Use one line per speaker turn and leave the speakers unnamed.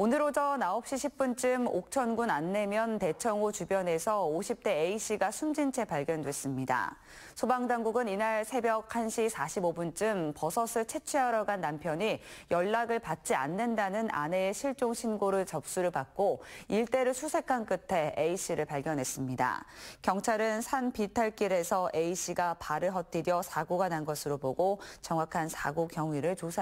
오늘 오전 9시 10분쯤 옥천군 안내면 대청호 주변에서 50대 A씨가 숨진 채 발견됐습니다. 소방당국은 이날 새벽 1시 45분쯤 버섯을 채취하러 간 남편이 연락을 받지 않는다는 아내의 실종 신고를 접수를 받고 일대를 수색한 끝에 A씨를 발견했습니다. 경찰은 산 비탈길에서 A씨가 발을 헛디뎌 사고가 난 것으로 보고 정확한 사고 경위를 조사